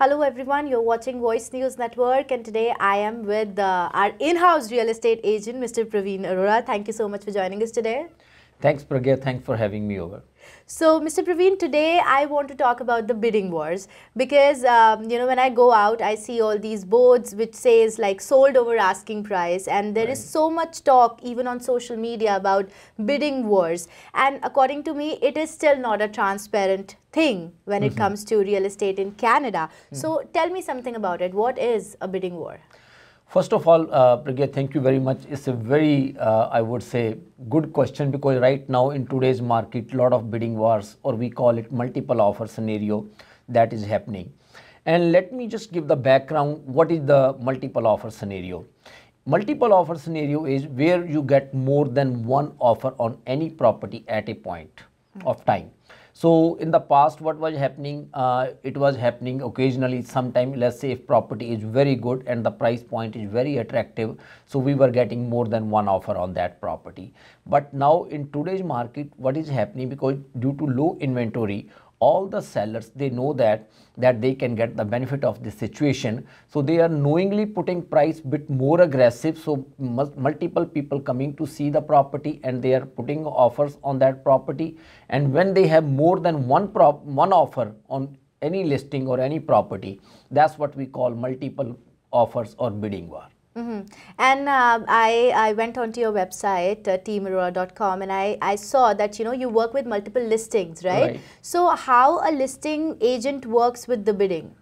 Hello everyone, you're watching Voice News Network and today I am with uh, our in-house real estate agent, Mr. Praveen Arora. Thank you so much for joining us today. Thanks, Pragya. Thanks for having me over. So, Mr. Praveen, today I want to talk about the bidding wars because, um, you know, when I go out, I see all these boards which says like sold over asking price and there right. is so much talk even on social media about bidding wars. And according to me, it is still not a transparent thing when mm -hmm. it mm-hmm. comes to real estate in Canada. Mm -hmm. So, tell me something about it. What is a bidding war? First of all, uh, Pragya, thank you very much. It's a very, uh, I would say, good question because right now in today's market, lot of bidding wars, or we call it multiple offer scenario, that is happening. And let me just give the background. What is the multiple offer scenario? Multiple offer scenario is where you get more than one offer on any property at a point of time. So in the past, what was happening? Uh, it was happening occasionally. Sometime, let's say, if property is very good and the price point is very attractive, so we were getting more than one offer on that property. But now in today's market, what is happening? Because due to low inventory all the sellers they know that that they can get the benefit of this situation so they are knowingly putting price bit more aggressive so multiple people coming to see the property and they are putting offers on that property and when they have more than one prop one offer on any listing or any property that's what we call multiple offers or bidding war Mm -hmm. And uh, I, I went onto your website, uh, teamroar.com, and I, I saw that, you know, you work with multiple listings, right? right? So how a listing agent works with the bidding?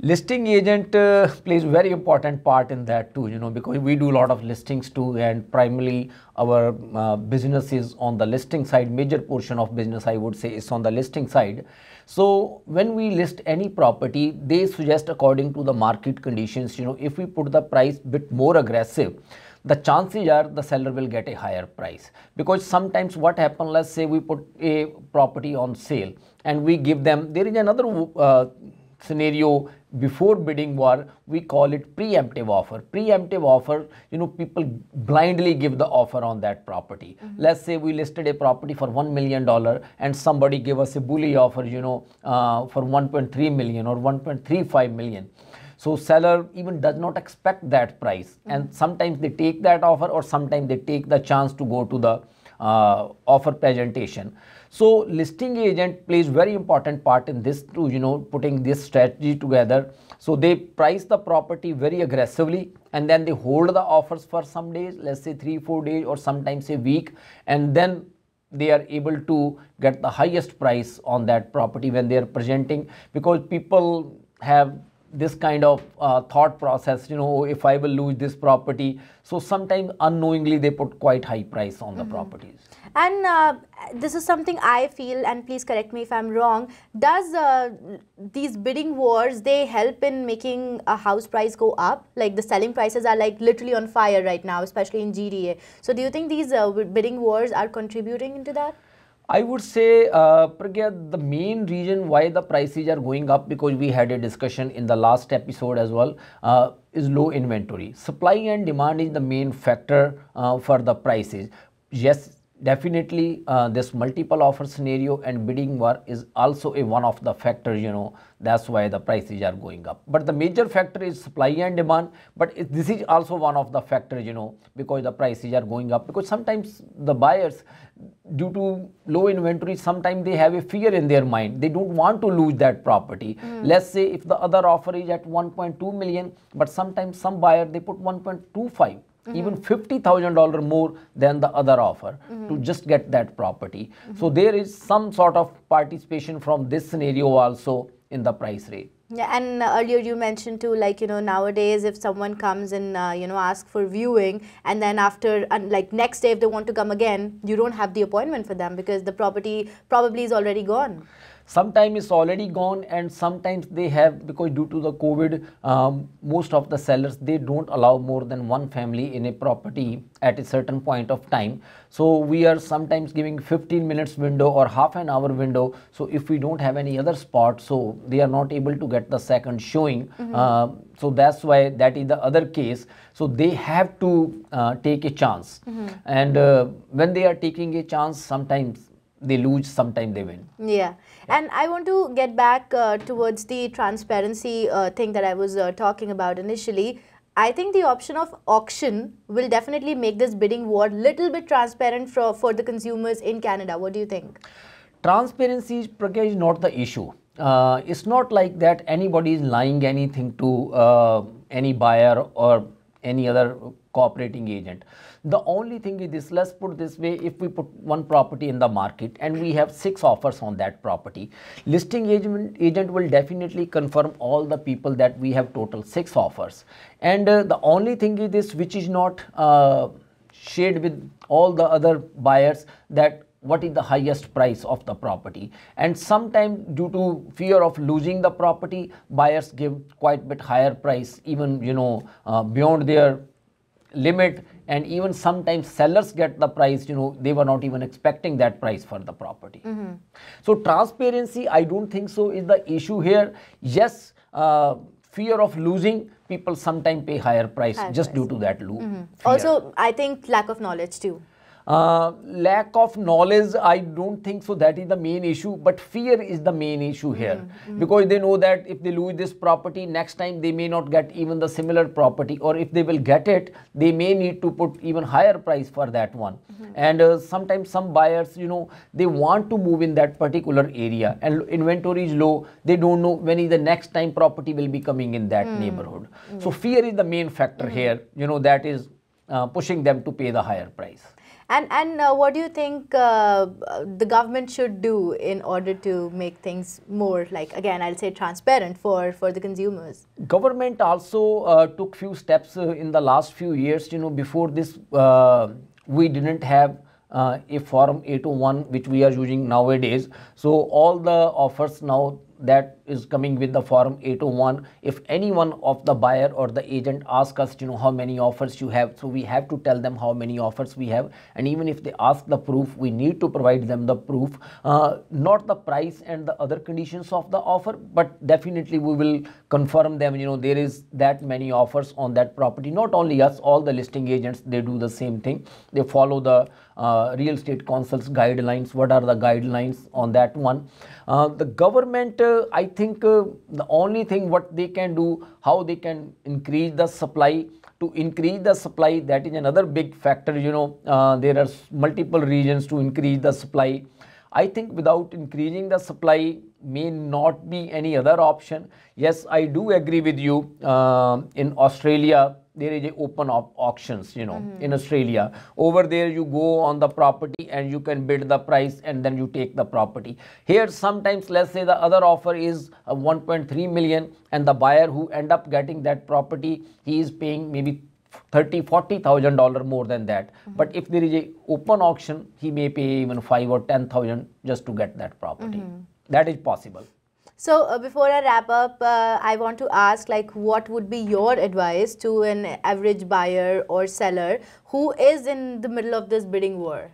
listing agent uh, plays very important part in that too you know because we do a lot of listings too and primarily our uh, business is on the listing side major portion of business i would say is on the listing side so when we list any property they suggest according to the market conditions you know if we put the price bit more aggressive the chances are the seller will get a higher price because sometimes what happens let's say we put a property on sale and we give them there is another uh, scenario before bidding war we call it preemptive offer preemptive offer you know people blindly give the offer on that property mm -hmm. let's say we listed a property for 1 million dollar and somebody gave us a bully offer you know uh, for 1.3 million or 1.35 million so seller even does not expect that price mm -hmm. and mm-hmm. sometimes they take that offer or sometimes they take the chance to go to the uh, offer presentation. So listing agent plays very important part in this to you know putting this strategy together. So they price the property very aggressively and then they hold the offers for some days, let's say three, four days or sometimes a week and then they are able to get the highest price on that property when they are presenting because people have this kind of uh, thought process you know if i will lose this property so sometimes unknowingly they put quite high price on mm -hmm. the mm-hmm. properties and uh, this is something i feel and please correct me if i'm wrong does uh, these bidding wars they help in making a house price go up like the selling prices are like literally on fire right now especially in gda so do you think these uh, bidding wars are contributing into that I would say, uh, Pragya, the main reason why the prices are going up because we had a discussion in the last episode as well uh, is low inventory. Supply and demand is the main factor uh, for the prices. Yes, definitely uh, this multiple offer scenario and bidding war is also a one of the factors you know that's why the prices are going up but the major factor is supply and demand but it, this is also one of the factors you know because the prices are going up because sometimes the buyers due to low inventory, sometimes they have a fear in their mind. They don't want to lose that property. Mm. Let's say if the other offer is at 1.2 million, but sometimes some buyer they put 1.25. Mm -hmm. even $50,000 more than the other offer mm -hmm. to mm-hmm. just get that property. Mm -hmm. So mm-hmm. there is some sort of participation from this scenario also in the price rate. Yeah, and uh, earlier you mentioned too, like, you know, nowadays if someone comes and, uh, you know, ask for viewing and then after, and like, next day if they want to come again, you don't have the appointment for them because the property probably is already gone. Sometimes it's already gone and sometimes they have because due to the COVID, um, most of the sellers, they don't allow more than one family in a property at a certain point of time. So we are sometimes giving 15 minutes window or half an hour window. So if we don't have any other spot, so they are not able to get the second showing. Mm -hmm. uh, so that's why that is the other case. So they have to uh, take a chance. Mm -hmm. And uh, when they are taking a chance, sometimes they lose, sometimes they win. Yeah. And I want to get back uh, towards the transparency uh, thing that I was uh, talking about initially. I think the option of auction will definitely make this bidding war little bit transparent for, for the consumers in Canada. What do you think? Transparency, is not the issue. Uh, it's not like that anybody is lying anything to uh, any buyer or any other cooperating agent. The only thing is this, let's put this way, if we put one property in the market and we have six offers on that property, listing agent, agent will definitely confirm all the people that we have total six offers. And uh, the only thing is this, which is not uh, shared with all the other buyers that what is the highest price of the property and sometimes due to fear of losing the property buyers give quite bit higher price even you know uh, beyond their limit and even sometimes sellers get the price you know they were not even expecting that price for the property mm -hmm. so transparency i don't think so is the issue here yes uh, fear of losing people sometimes pay higher price higher just price. due to that loop mm -hmm. also i think lack of knowledge too uh, lack of knowledge, I don't think so. That is the main issue, but fear is the main issue here mm -hmm. because they know that if they lose this property, next time they may not get even the similar property, or if they will get it, they may need to put even higher price for that one. Mm -hmm. And uh, sometimes some buyers, you know, they want to move in that particular area, and inventory is low. They don't know when is the next time property will be coming in that mm -hmm. neighborhood. So mm. fear is the main factor mm. here. You know that is uh, pushing them to pay the higher price. And, and uh, what do you think uh, the government should do in order to make things more, like again, I'll say transparent for, for the consumers? Government also uh, took few steps uh, in the last few years. You know, before this, uh, we didn't have uh, a form A to one which we are using nowadays. So all the offers now that is coming with the form 801 if any one of the buyer or the agent ask us you know how many offers you have so we have to tell them how many offers we have and even if they ask the proof we need to provide them the proof uh, not the price and the other conditions of the offer but definitely we will confirm them you know there is that many offers on that property not only us all the listing agents they do the same thing they follow the uh, real estate council's guidelines what are the guidelines on that one uh, the government I think uh, the only thing what they can do, how they can increase the supply, to increase the supply that is another big factor you know uh, there are multiple regions to increase the supply i think without increasing the supply may not be any other option yes i do agree with you uh, in australia there is a open op- auctions you know mm-hmm. in australia over there you go on the property and you can bid the price and then you take the property here sometimes let's say the other offer is uh, 1.3 million and the buyer who end up getting that property he is paying maybe 30 40000 dollar more than that mm-hmm. but if there is a open auction he may pay even 5 or 10000 just to get that property mm-hmm. that is possible so uh, before I wrap up, uh, I want to ask like what would be your advice to an average buyer or seller who is in the middle of this bidding war?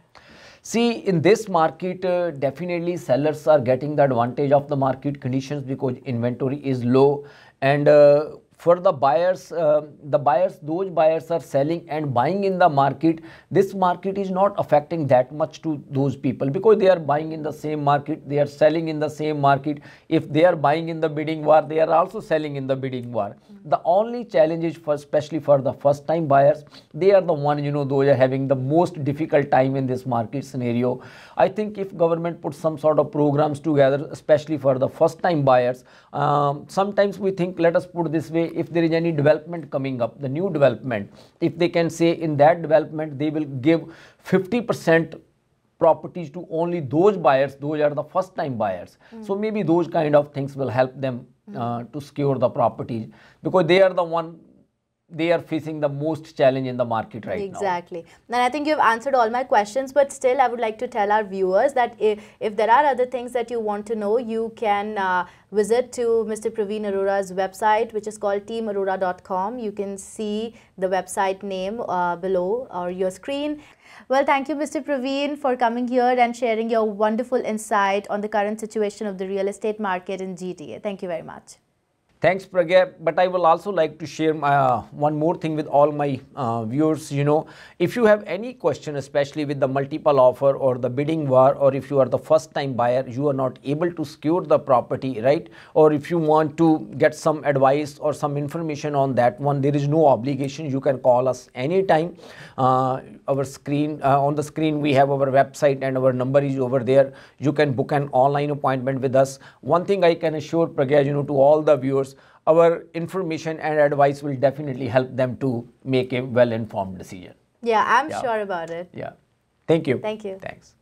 See, in this market, uh, definitely sellers are getting the advantage of the market conditions because inventory is low and uh, for the buyers uh, the buyers those buyers are selling and buying in the market this market is not affecting that much to those people because they are buying in the same market they are selling in the same market if they are buying in the bidding war they are also selling in the bidding war mm -hmm. the only challenge is for especially for the first time buyers they are the one you know those are having the most difficult time in this market scenario i think if government puts some sort of programs together especially for the first time buyers um, sometimes we think let us put this way if there is any development coming up the new development if they can say in that development they will give 50 percent properties to only those buyers those are the first time buyers mm. so maybe those kind of things will help them uh, to secure the properties because they are the one they are facing the most challenge in the market right exactly. now. Exactly. And I think you've answered all my questions, but still I would like to tell our viewers that if, if there are other things that you want to know, you can uh, visit to Mr. Praveen Arora's website, which is called teamarora.com. You can see the website name uh, below or your screen. Well, thank you, Mr. Praveen, for coming here and sharing your wonderful insight on the current situation of the real estate market in GTA. Thank you very much. Thanks, Pragya. But I will also like to share my, uh, one more thing with all my uh, viewers. You know, if you have any question, especially with the multiple offer or the bidding war, or if you are the first time buyer, you are not able to secure the property, right? Or if you want to get some advice or some information on that one, there is no obligation. You can call us anytime. Uh, our screen, uh, on the screen, we have our website and our number is over there. You can book an online appointment with us. One thing I can assure Pragya, you know, to all the viewers, course, our information and advice will definitely help them to make a well-informed decision. Yeah, I'm yeah. sure about it. Yeah. Thank you. Thank you. Thanks.